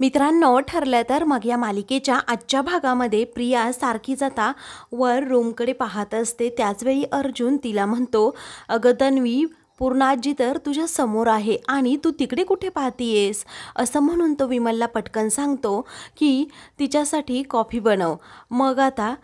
मित्रांनो ठरलं तर मग या मालिकेच्या आजच्या भागामध्ये प्रिया सारखी जाता वर रूमकडे पाहत असते त्याचवेळी अर्जुन तिला म्हणतो अगं तन्वी पूर्णाजी तर तुझ्या समोर आहे आणि तू तिकडे कुठे पाहतीयेस असं म्हणून तो विमलला पटकन सांगतो की तिच्यासाठी कॉफी बनव मग आता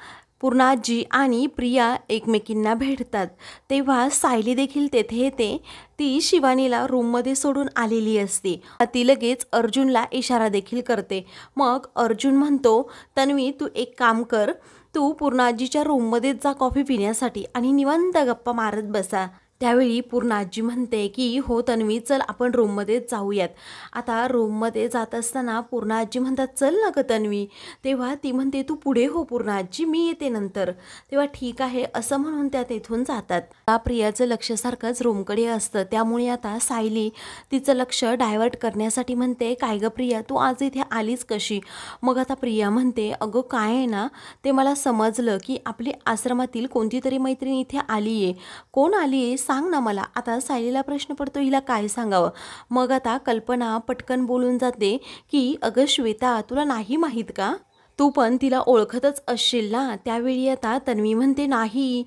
पूर्णाजी आणि प्रिया एकमेकींना भेटतात तेव्हा सायली देखील तेथे येते ती शिवानीला रूममध्ये सोडून आलेली असते ती लगेच अर्जुनला इशारा देखील करते मग अर्जुन म्हणतो तन्वी तू एक काम कर तू पूर्णाजीच्या रूममध्येच जा कॉफी पिण्यासाठी आणि निवंत गप्पा मारत बसा त्यावेळी पूर्ण आजी म्हणते की हो तन्वी चल आपण रूममध्ये जाऊयात आता रूममध्ये जात असताना पूर्ण आजी म्हणतात चल ना ग तन्वी तेव्हा ती म्हणते तू पुढे हो पूर्ण आजी मी येते नंतर तेव्हा ठीक आहे असं म्हणून त्या तेथून जातात प्रियाचं लक्ष सारखंच रूमकडे असतं त्यामुळे आता सायली तिचं लक्ष डायव्हर्ट करण्यासाठी म्हणते काय गं प्रिया तू आज इथे आलीच कशी मग आता प्रिया म्हणते अगं काय आहे ना ते मला समजलं की आपली आश्रमातील कोणती तरी मैत्रीण इथे आली आहे कोण आली आहे सांग ना मला आता सायलीला प्रश्न पडतो हिला काय सांगावं मग आता कल्पना पटकन बोलून जाते की अगं श्वेता तुला नाही माहीत का तू पण तिला ओळखतच असशील ना त्यावेळी आता तन्वी म्हणते नाही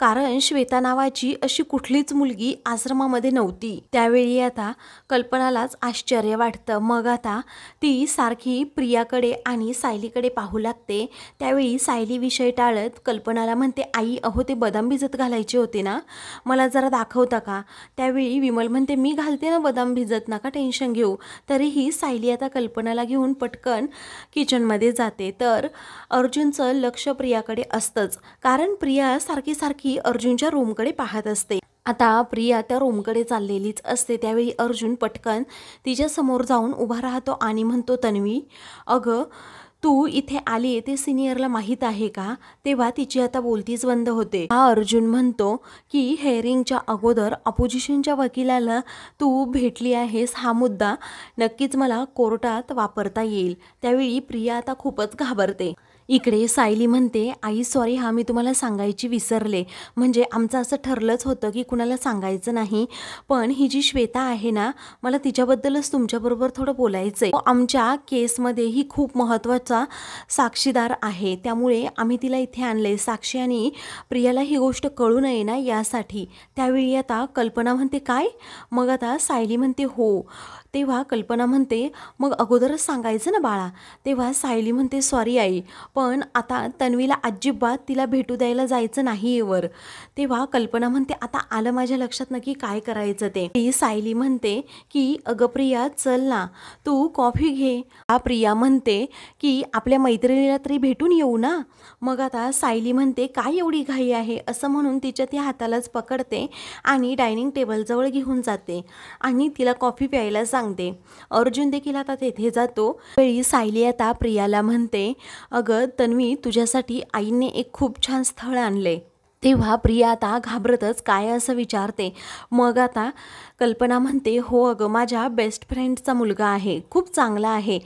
कारण श्वेता नावाची अशी कुठलीच मुलगी आश्रमामध्ये नव्हती त्यावेळी आता कल्पनालाच आश्चर्य वाटतं मग आता ती सारखी प्रियाकडे आणि सायलीकडे पाहू लागते त्यावेळी सायली विषय टाळत कल्पनाला म्हणते आई अहो ते बदाम भिजत घालायचे होते ना मला जरा दाखवता का त्यावेळी विमल म्हणते मी घालते ना बदाम भिजत नका टेन्शन घेऊ तरीही सायली आता कल्पनाला घेऊन पटकन किचनमध्ये जाते तर अर्जुनचं लक्ष प्रियाकडे असतंच कारण प्रिया सारखी सारखी अर्जुनच्या रूमकडे पाहत असते आता प्रिया त्या रूमकडे चाललेलीच असते त्यावेळी अर्जुन पटकन तिच्यासमोर जाऊन उभा राहतो आणि म्हणतो तन्वी अगं तू इथे आली ते सिनियरला माहीत आहे का तेव्हा तिची आता बोलतीच बंद होते हा अर्जुन म्हणतो की हेअरिंगच्या अगोदर अपोजिशनच्या वकिलाला तू भेटली आहेस हा मुद्दा नक्कीच मला कोर्टात वापरता येईल त्यावेळी प्रिया आता खूपच घाबरते इकडे सायली म्हणते आई सॉरी हा मी तुम्हाला सांगायची विसरले म्हणजे आमचं असं ठरलंच होतं की कुणाला सांगायचं नाही पण ही जी श्वेता आहे ना मला तिच्याबद्दलच तुमच्याबरोबर थोडं बोलायचं आहे आमच्या केसमध्ये ही खूप महत्त्वाचा साक्षीदार आहे त्यामुळे आम्ही तिला इथे आणले साक्षी आणि प्रियाला ही गोष्ट कळू नये ना यासाठी त्यावेळी आता कल्पना म्हणते काय मग आता सायली म्हणते हो तेव्हा कल्पना म्हणते मग अगोदरच सांगायचं ना बाळा तेव्हा सायली म्हणते सॉरी आई पण आता तन्वीला अजिबात तिला भेटू द्यायला जायचं नाही वर तेव्हा कल्पना म्हणते आता आलं माझ्या लक्षात नक्की काय करायचं ते ती सायली म्हणते की अगं प्रिया चल ना तू कॉफी घे हा प्रिया म्हणते की आपल्या मैत्रिणीला तरी भेटून येऊ ना मग आता सायली म्हणते काय एवढी घाई आहे असं म्हणून तिच्या ती हातालाच पकडते आणि डायनिंग टेबलजवळ घेऊन जाते आणि तिला कॉफी प्यायला सांग सांगते अर्जुन देखील आता तेथे जातो वेळी सायली आता प्रियाला म्हणते अगं तन्वी तुझ्यासाठी आईने एक खूप छान स्थळ आणले तेव्हा प्रिया आता घाबरतच काय असं विचारते मग आता कल्पना म्हणते हो अगं माझ्या बेस्ट फ्रेंडचा मुलगा आहे खूप चांगला आहे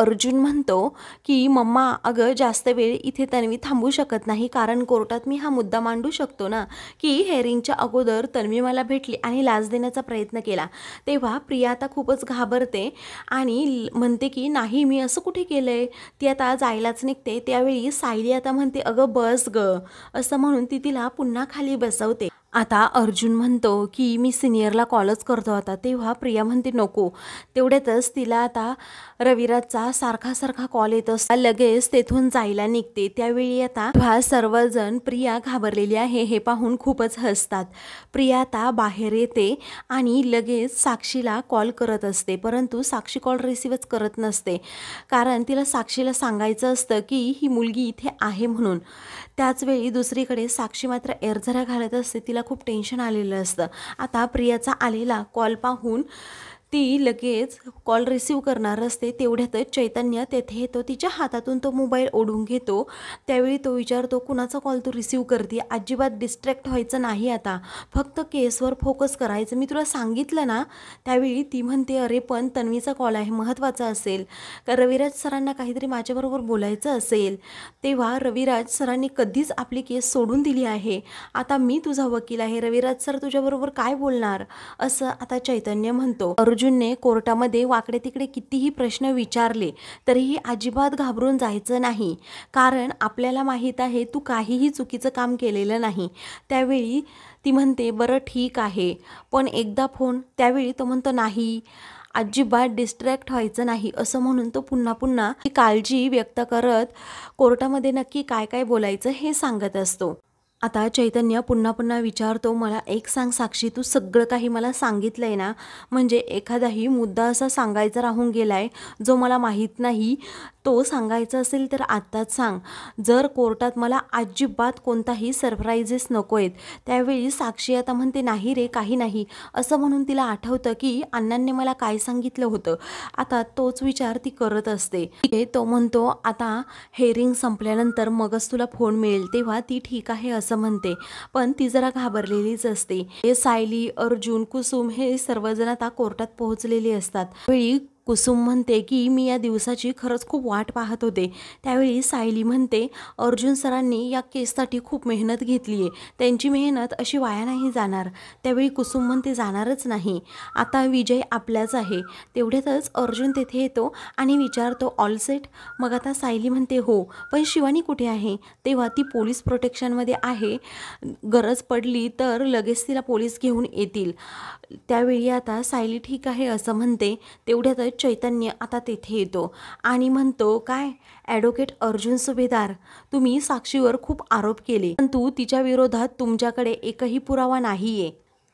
अर्जुन म्हणतो की मम्मा अगं जास्त वेळ इथे तन्वी थांबू शकत नाही कारण कोर्टात मी हा मुद्दा मांडू शकतो ना की हेरिंगच्या अगोदर तन्वी मला भेटली आणि लाच देण्याचा प्रयत्न केला तेव्हा प्रिया आता खूपच घाबरते आणि म्हणते की नाही मी असं कुठे केलं आहे ती आता जायलाच निघते त्यावेळी सायली आता म्हणते अगं बस ग असं म्हणून ती पुन्हा खाली बसवते आता अर्जुन म्हणतो की मी सिनियरला कॉलच करतो आता तेव्हा प्रिया म्हणते नको तेवढ्यातच तिला आता रवीराजचा सारखा सारखा कॉल येत असता लगेच तेथून जायला निघते त्यावेळी आता हा सर्वजण प्रिया घाबरलेली आहे हे पाहून खूपच हसतात प्रिया आता बाहेर येते आणि लगेच साक्षीला कॉल करत असते परंतु साक्षी कॉल रिसिव्हच करत नसते कारण तिला साक्षीला सांगायचं असतं की ही मुलगी इथे आहे म्हणून त्याचवेळी दुसरीकडे साक्षी मात्र एरझरा घालत असते तिला खूप टेन्शन आलेलं असतं आता प्रियाचा आलेला कॉल पाहून ती लगेच कॉल रिसीव करणार असते तेवढ्यातच चैतन्य तेथे येतो तिच्या हातातून तो मोबाईल ओढून घेतो त्यावेळी तो विचारतो कुणाचा कॉल तू रिसीव करते अजिबात डिस्ट्रॅक्ट व्हायचं नाही आता फक्त केसवर फोकस करायचं मी तुला सांगितलं ना त्यावेळी ती म्हणते अरे पण तन्वीचा कॉल आहे महत्त्वाचा असेल का रविराज सरांना काहीतरी माझ्याबरोबर बोलायचं असेल तेव्हा रविराज सरांनी कधीच आपली केस सोडून दिली आहे आता मी तुझा वकील आहे रविराज सर तुझ्याबरोबर काय बोलणार असं आता चैतन्य म्हणतो अर्जुन अर्जुनने कोर्टामध्ये वाकडे तिकडे कितीही प्रश्न विचारले तरीही अजिबात घाबरून जायचं नाही कारण आपल्याला माहीत आहे तू काहीही चुकीचं काम केलेलं नाही त्यावेळी ती म्हणते बरं ठीक आहे पण एकदा फोन त्यावेळी तो म्हणतो नाही अजिबात डिस्ट्रॅक्ट व्हायचं नाही असं म्हणून तो पुन्हा पुन्हा काळजी व्यक्त करत कोर्टामध्ये नक्की काय काय बोलायचं हे सांगत असतो आता चैतन्य पुन्हा पुन्हा विचारतो मला एक सांग साक्षी तू सगळं काही मला सांगितलं आहे ना म्हणजे एखादाही मुद्दा असा सांगायचा राहून गेला आहे जो मला माहीत नाही तो सांगायचा असेल तर आत्ताच सांग जर कोर्टात मला अजिबात कोणताही सरप्राईजेस नको आहेत त्यावेळी साक्षी आता म्हणते नाही रे काही नाही असं म्हणून तिला आठवतं की अण्णांनी मला काय सांगितलं होतं आता तोच विचार ती करत असते तो म्हणतो आता हेअरिंग संपल्यानंतर मगच तुला फोन मिळेल तेव्हा ती ठीक आहे असं म्हणते पण ती जरा घाबरलेलीच असते हे सायली अर्जुन कुसुम हे सर्वजण आता कोर्टात पोहोचलेली असतात वेळी कुसुम म्हणते की मी या दिवसाची खरंच खूप वाट पाहत होते त्यावेळी सायली म्हणते अर्जुन सरांनी या केससाठी खूप मेहनत घेतली आहे त्यांची मेहनत अशी वाया नाही जाणार त्यावेळी कुसुम म्हणते जाणारच नाही आता विजय आपल्याच आहे तेवढ्यातच अर्जुन तेथे येतो आणि विचारतो ऑलसेट मग आता सायली म्हणते हो पण शिवानी कुठे आहे तेव्हा ती पोलीस प्रोटेक्शनमध्ये आहे गरज पडली तर लगेच तिला पोलीस घेऊन येतील त्यावेळी आता सायली ठीक आहे असं म्हणते तेवढ्यातच चैतन्य आता तेथे येतो आणि म्हणतो काय ॲडव्होकेट अर्जुन सुभेदार तुम्ही साक्षीवर खूप आरोप केले परंतु तिच्या विरोधात तुमच्याकडे एकही पुरावा नाहीये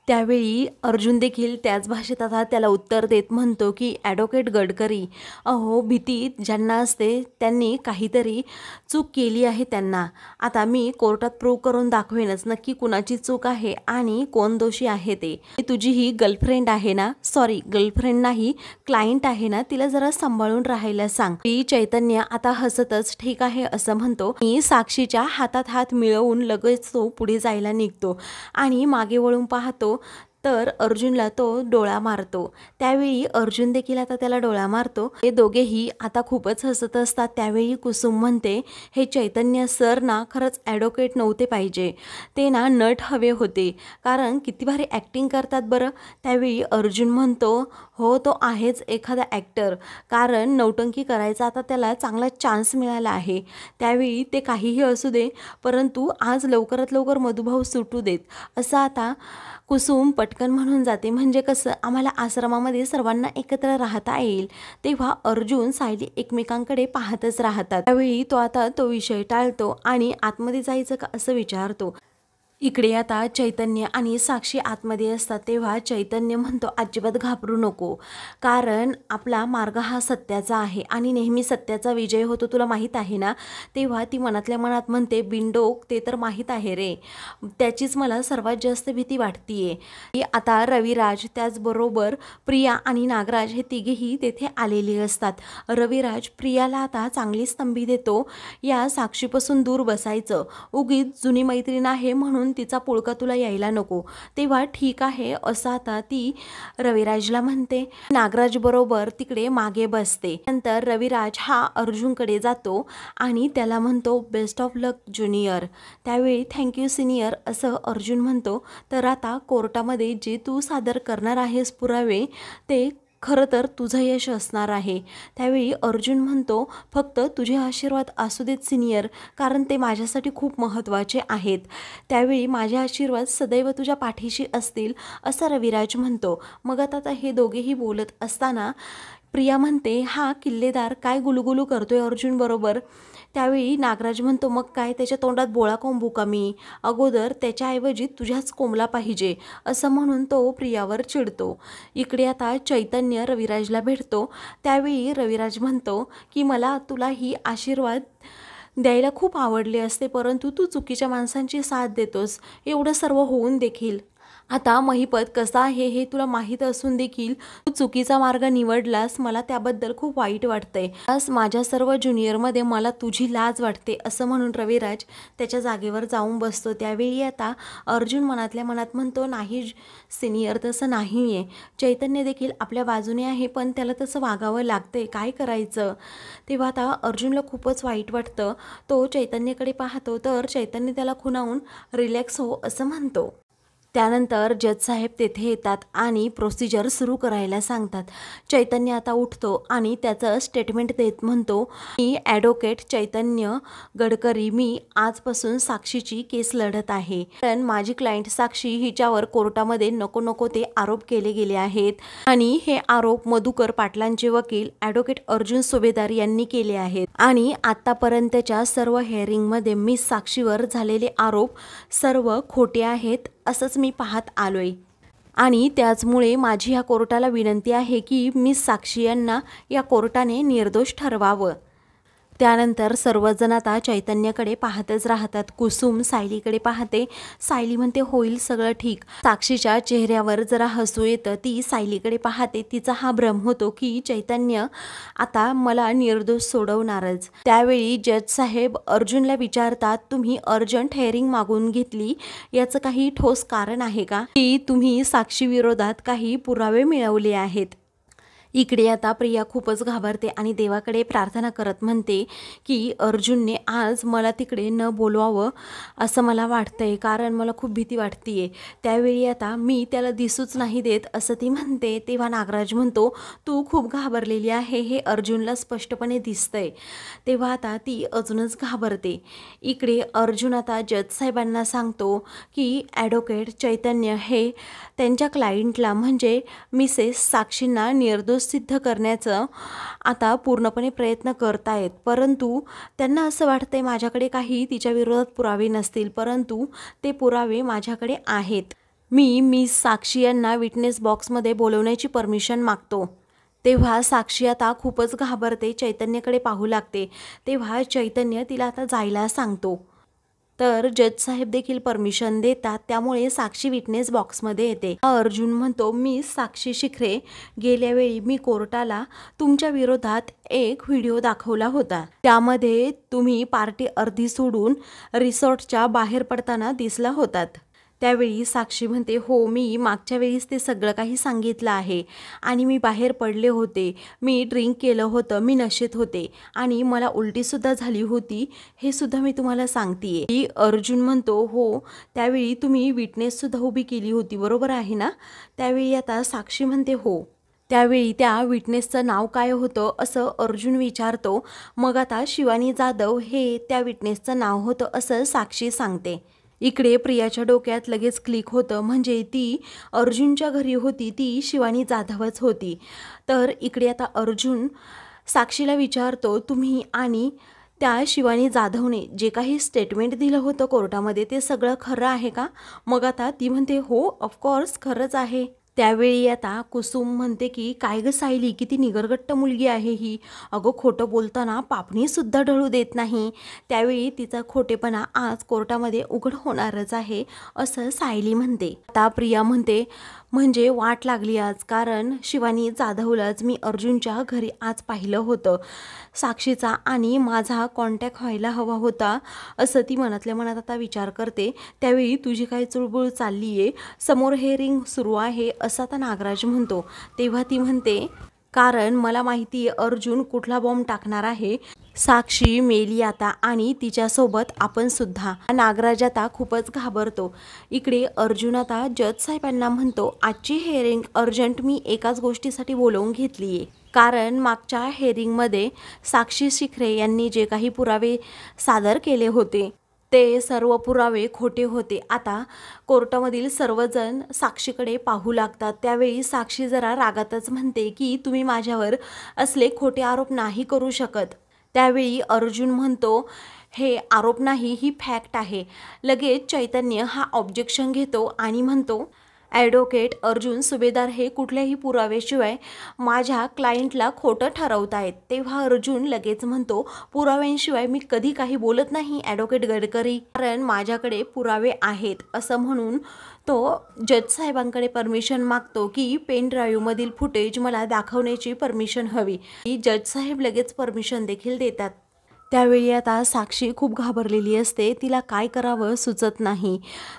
त्यावेळी अर्जुन देखील त्याच भाषेत आता त्याला उत्तर देत म्हणतो की ॲडव्होकेट गडकरी अहो भीती ज्यांना असते त्यांनी काहीतरी चूक केली आहे त्यांना आता मी कोर्टात प्रूव्ह करून दाखवेनच नक्की कुणाची चूक आहे आणि कोण दोषी आहे ते तुझी ही गर्लफ्रेंड आहे ना सॉरी गर्लफ्रेंड नाही क्लायंट आहे ना तिला जरा सांभाळून राहायला सांग ती चैतन्य आता हसतच ठीक आहे असं म्हणतो मी साक्षीच्या हातात हात मिळवून लगेच तो पुढे जायला निघतो आणि मागे वळून पाहतो तर अर्जुनला तो डोळा मारतो त्यावेळी अर्जुन देखील आता त्याला डोळा मारतो हे दोघेही आता खूपच हसत असतात त्यावेळी कुसुम म्हणते हे चैतन्य सर ना खरंच ॲडव्होकेट नव्हते पाहिजे ते ना नट हवे होते कारण किती भारी ॲक्टिंग करतात बरं त्यावेळी अर्जुन म्हणतो हो तो आहेच एखादा ॲक्टर कारण नौटंकी करायचा आता त्याला चांगला चान्स मिळाला आहे त्यावेळी ते काहीही असू दे परंतु आज लवकरात लवकर मधुभाव सुटू देत असं आता कुसुम पटकन म्हणून जाते म्हणजे कसं आम्हाला आश्रमामध्ये सर्वांना एकत्र राहता येईल तेव्हा अर्जुन सायली एकमेकांकडे पाहतच राहतात त्यावेळी तो आता तो विषय टाळतो आणि आतमध्ये जायचं का असं विचारतो इकडे आता चैतन्य आणि साक्षी आतमध्ये असतात तेव्हा चैतन्य म्हणतो अजिबात घाबरू नको कारण आपला मार्ग हा सत्याचा आहे आणि नेहमी सत्याचा विजय होतो तुला माहीत आहे ना तेव्हा ती मनातल्या मनात म्हणते बिंडोक ते तर माहीत आहे रे त्याचीच मला सर्वात जास्त भीती वाटतीये की आता रविराज त्याचबरोबर प्रिया आणि नागराज हे तिघेही तेथे आलेले असतात रविराज प्रियाला आता चांगली स्तंभी देतो या साक्षीपासून दूर बसायचं उगीच जुनी मैत्रीण आहे म्हणून म्हणून तिचा पुळका तुला यायला नको तेव्हा ठीक आहे असं आता ती रविराजला म्हणते नागराज बरोबर तिकडे मागे बसते नंतर रविराज हा अर्जुनकडे जातो आणि त्याला म्हणतो बेस्ट ऑफ लक ज्युनियर त्यावेळी थँक्यू सिनियर असं अर्जुन म्हणतो तर आता कोर्टामध्ये जे तू सादर करणार आहेस पुरावे ते खरं तर तुझं यश असणार आहे त्यावेळी अर्जुन म्हणतो फक्त तुझे आशीर्वाद असू देत सिनियर कारण ते माझ्यासाठी खूप महत्त्वाचे आहेत त्यावेळी माझे आशीर्वाद सदैव तुझ्या पाठीशी असतील असं रविराज म्हणतो मग आता हे दोघेही बोलत असताना प्रिया म्हणते हा किल्लेदार काय गुलुगुलू करतोय अर्जुनबरोबर त्यावेळी नागराज म्हणतो मग काय त्याच्या तोंडात बोळा कोंबू का मी अगोदर त्याच्याऐवजी तुझ्याच कोंबला पाहिजे असं म्हणून तो प्रियावर चिडतो इकडे आता चैतन्य रविराजला भेटतो त्यावेळी रविराज म्हणतो की मला तुला ही आशीर्वाद द्यायला खूप आवडले असते परंतु तू चुकीच्या माणसांची साथ देतोस एवढं सर्व होऊन देखील आता महिपत कसा आहे हे तुला माहीत असून देखील तू चुकीचा मार्ग निवडलास मला त्याबद्दल खूप वाईट वाटतंय आज माझ्या सर्व ज्युनियरमध्ये मला तुझी लाज वाटते असं म्हणून रविराज त्याच्या जागेवर जाऊन बसतो त्यावेळी आता अर्जुन मनातल्या मनात म्हणतो नाही सिनियर तसं नाही आहे चैतन्य देखील आपल्या बाजूने आहे पण त्याला तसं वागावं लागतंय काय करायचं तेव्हा आता अर्जुनला खूपच वाईट वाटतं तो चैतन्यकडे पाहतो तर चैतन्य त्याला खुनावून रिलॅक्स हो असं म्हणतो त्यानंतर जजसाहेब तेथे येतात आणि प्रोसिजर सुरू करायला सांगतात चैतन्य आता उठतो आणि त्याचं स्टेटमेंट देत म्हणतो मी ॲडव्होकेट चैतन्य गडकरी मी आजपासून साक्षीची केस लढत आहे कारण माझी क्लायंट साक्षी हिच्यावर कोर्टामध्ये नको नको ते आरोप केले गेले आहेत आणि हे आरोप मधुकर पाटलांचे वकील ॲडव्होकेट अर्जुन सुभेदार यांनी केले आहेत आणि आत्तापर्यंतच्या सर्व हेअरिंगमध्ये मी साक्षीवर झालेले आरोप सर्व खोटे आहेत असंच मी पाहत आलो आहे आणि त्याचमुळे माझी या कोर्टाला विनंती आहे की मी साक्षी यांना या कोर्टाने निर्दोष ठरवावं त्यानंतर सर्वजण आता चैतन्याकडे पाहतच राहतात कुसुम सायलीकडे पाहते सायली म्हणते होईल सगळं ठीक साक्षीच्या चेहऱ्यावर जरा हसू येतं ती सायलीकडे पाहते तिचा हा भ्रम होतो की चैतन्य आता मला निर्दोष सोडवणारच त्यावेळी जज साहेब अर्जुनला विचारतात तुम्ही अर्जंट हेअरिंग मागून घेतली याचं काही ठोस कारण आहे का की तुम्ही साक्षीविरोधात काही पुरावे मिळवले आहेत इकडे आता प्रिया खूपच घाबरते आणि देवाकडे प्रार्थना करत म्हणते की अर्जुनने आज मला तिकडे न बोलवावं असं मला वाटतंय कारण मला खूप भीती वाटते आहे त्यावेळी आता मी त्याला दिसूच नाही देत असं ती म्हणते तेव्हा नागराज म्हणतो तू खूप घाबरलेली आहे हे अर्जुनला स्पष्टपणे दिसतंय तेव्हा आता ती अजूनच घाबरते इकडे अर्जुन आता जज साहेबांना सांगतो की ॲडव्होकेट चैतन्य हे त्यांच्या क्लायंटला म्हणजे मिसेस साक्षींना निर्दोष सिद्ध करण्याचं आता पूर्णपणे प्रयत्न करत आहेत परंतु त्यांना असं वाटतंय माझ्याकडे काही तिच्या विरोधात पुरावे नसतील परंतु ते पुरावे माझ्याकडे आहेत मी मिस साक्षी यांना विटनेस बॉक्समध्ये बोलवण्याची परमिशन मागतो तेव्हा साक्षी आता खूपच घाबरते चैतन्यकडे पाहू लागते तेव्हा चैतन्य तिला आता जायला सांगतो तर जज साहेब देखील परमिशन देतात त्यामुळे साक्षी विटनेस बॉक्समध्ये येते अर्जुन म्हणतो मी साक्षी शिखरे गेल्या वेळी मी कोर्टाला तुमच्या विरोधात एक व्हिडिओ दाखवला होता त्यामध्ये तुम्ही पार्टी अर्धी सोडून रिसॉर्टच्या बाहेर पडताना दिसला होतात त्यावेळी साक्षी म्हणते हो मी मागच्या वेळीच ते सगळं काही सांगितलं आहे आणि मी बाहेर पडले होते मी ड्रिंक केलं होतं मी नशेत होते आणि मला उलटीसुद्धा झाली होती हे सुद्धा मी तुम्हाला सांगते की अर्जुन म्हणतो हो त्यावेळी तुम्ही विटनेससुद्धा उभी केली होती बरोबर आहे ना त्यावेळी आता साक्षी म्हणते हो त्यावेळी त्या विटनेसचं नाव काय होतं असं अर्जुन विचारतो मग आता शिवानी जाधव हे त्या विटनेसचं नाव होतं असं साक्षी सांगते इकडे प्रियाच्या डोक्यात लगेच क्लिक होतं म्हणजे ती अर्जुनच्या घरी होती ती शिवानी जाधवच होती तर इकडे आता अर्जुन साक्षीला विचारतो तुम्ही आणि त्या शिवानी जाधवने जे काही स्टेटमेंट दिलं होतं कोर्टामध्ये ते सगळं खरं आहे का मग आता ती म्हणते हो ऑफकोर्स खरंच आहे त्यावेळी आता कुसुम म्हणते की काय गं सायली किती निगरगट्ट मुलगी आहे ही अगं खोटं बोलताना पापणीसुद्धा ढळू देत नाही त्यावेळी तिचा खोटेपणा आज कोर्टामध्ये उघड होणारच आहे असं सायली म्हणते आता प्रिया म्हणते म्हणजे वाट लागली आज कारण शिवानी जाधवलाच मी अर्जुनच्या घरी आज पाहिलं होतं साक्षीचा आणि माझा कॉन्टॅक्ट व्हायला हवा होता असं ती मनातल्या मनात आता विचार करते त्यावेळी तुझी काही चुळबुळ चालली आहे समोर हे रिंग सुरू आहे असं आता नागराज म्हणतो तेव्हा ती म्हणते कारण मला माहिती आहे अर्जुन कुठला बॉम्ब टाकणार आहे साक्षी मेली आता आणि तिच्यासोबत आपण सुद्धा नागराज आता खूपच घाबरतो इकडे अर्जुन आता जज साहेबांना म्हणतो आजची हेअरिंग अर्जंट मी एकाच गोष्टीसाठी बोलवून घेतली आहे कारण मागच्या हेअरिंगमध्ये साक्षी शिखरे यांनी जे काही पुरावे सादर केले होते ते सर्व पुरावे खोटे होते आता कोर्टामधील सर्वजण साक्षीकडे पाहू लागतात त्यावेळी साक्षी जरा रागातच म्हणते की तुम्ही माझ्यावर असले खोटे आरोप नाही करू शकत त्यावेळी अर्जुन म्हणतो हे आरोप नाही ही फॅक्ट आहे लगेच चैतन्य हा ऑब्जेक्शन घेतो आणि म्हणतो ॲडव्होकेट अर्जुन सुभेदार हे कुठल्याही पुराव्याशिवाय माझ्या क्लायंटला खोटं ठरवत आहेत तेव्हा अर्जुन लगेच म्हणतो पुराव्यांशिवाय मी कधी काही बोलत नाही ॲडव्होकेट गडकरी कारण माझ्याकडे पुरावे आहेत असं म्हणून तो जज साहेबांकडे परमिशन मागतो की पेन ड्राईव्हमधील फुटेज मला दाखवण्याची परमिशन हवी जजसाहेब लगेच परमिशन देखील देतात त्यावेळी आता साक्षी खूप घाबरलेली असते तिला काय करावं सुचत नाही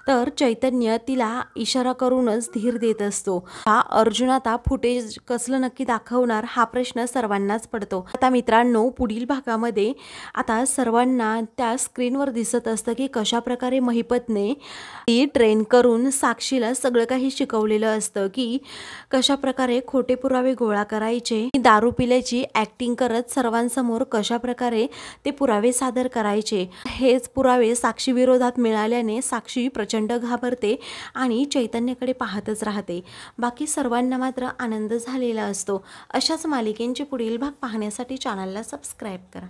तर चैतन्य तिला इशारा करूनच धीर देत असतो हा अर्जुन आता फुटेज कसलं नक्की दाखवणार हा प्रश्न सर्वांनाच पडतो आता मित्रांनो पुढील भागामध्ये आता सर्वांना त्या स्क्रीनवर दिसत असतं की कशा प्रकारे महिपतने ती ट्रेन करून साक्षीला सगळं काही शिकवलेलं असतं की कशा प्रकारे खोटे पुरावे गोळा करायचे दारू पिल्याची ऍक्टिंग करत सर्वांसमोर कशाप्रकारे ते पुरावे सादर करायचे हेच पुरावे साक्षीविरोधात मिळाल्याने साक्षी प्रचंड घाबरते आणि चैतन्याकडे पाहतच राहते बाकी सर्वांना मात्र आनंद झालेला असतो अशाच मालिकेंचे पुढील भाग पाहण्यासाठी चॅनलला सबस्क्राईब करा